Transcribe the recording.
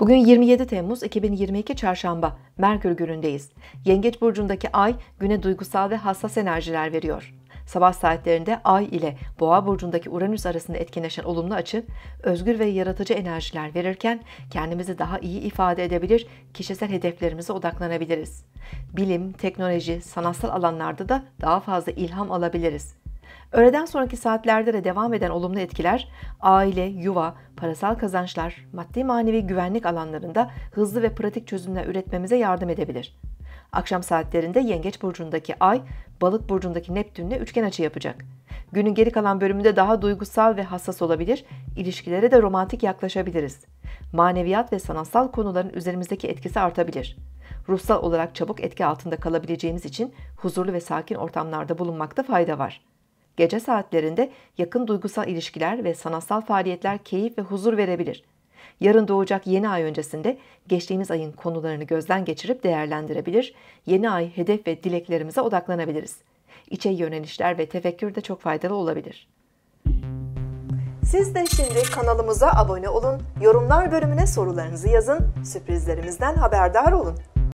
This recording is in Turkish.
Bugün 27 Temmuz 2022 Çarşamba, Merkür günündeyiz. Yengeç burcundaki ay güne duygusal ve hassas enerjiler veriyor. Sabah saatlerinde ay ile boğa burcundaki Uranüs arasında etkileşen olumlu açı, özgür ve yaratıcı enerjiler verirken kendimizi daha iyi ifade edebilir, kişisel hedeflerimize odaklanabiliriz. Bilim, teknoloji, sanatsal alanlarda da daha fazla ilham alabiliriz. Öğleden sonraki saatlerde de devam eden olumlu etkiler aile, yuva, parasal kazançlar, maddi manevi güvenlik alanlarında hızlı ve pratik çözümler üretmemize yardım edebilir. Akşam saatlerinde Yengeç burcundaki Ay, Balık burcundaki Neptünle üçgen açı yapacak. Günün geri kalan bölümünde daha duygusal ve hassas olabilir, ilişkilere de romantik yaklaşabiliriz. Maneviyat ve sanatsal konuların üzerimizdeki etkisi artabilir. Ruhsal olarak çabuk etki altında kalabileceğimiz için huzurlu ve sakin ortamlarda bulunmakta fayda var. Gece saatlerinde yakın duygusal ilişkiler ve sanatsal faaliyetler keyif ve huzur verebilir. Yarın doğacak yeni ay öncesinde geçtiğimiz ayın konularını gözden geçirip değerlendirebilir, yeni ay hedef ve dileklerimize odaklanabiliriz. İçe yönelişler ve tefekkür de çok faydalı olabilir. Siz de şimdi kanalımıza abone olun, yorumlar bölümüne sorularınızı yazın, sürprizlerimizden haberdar olun.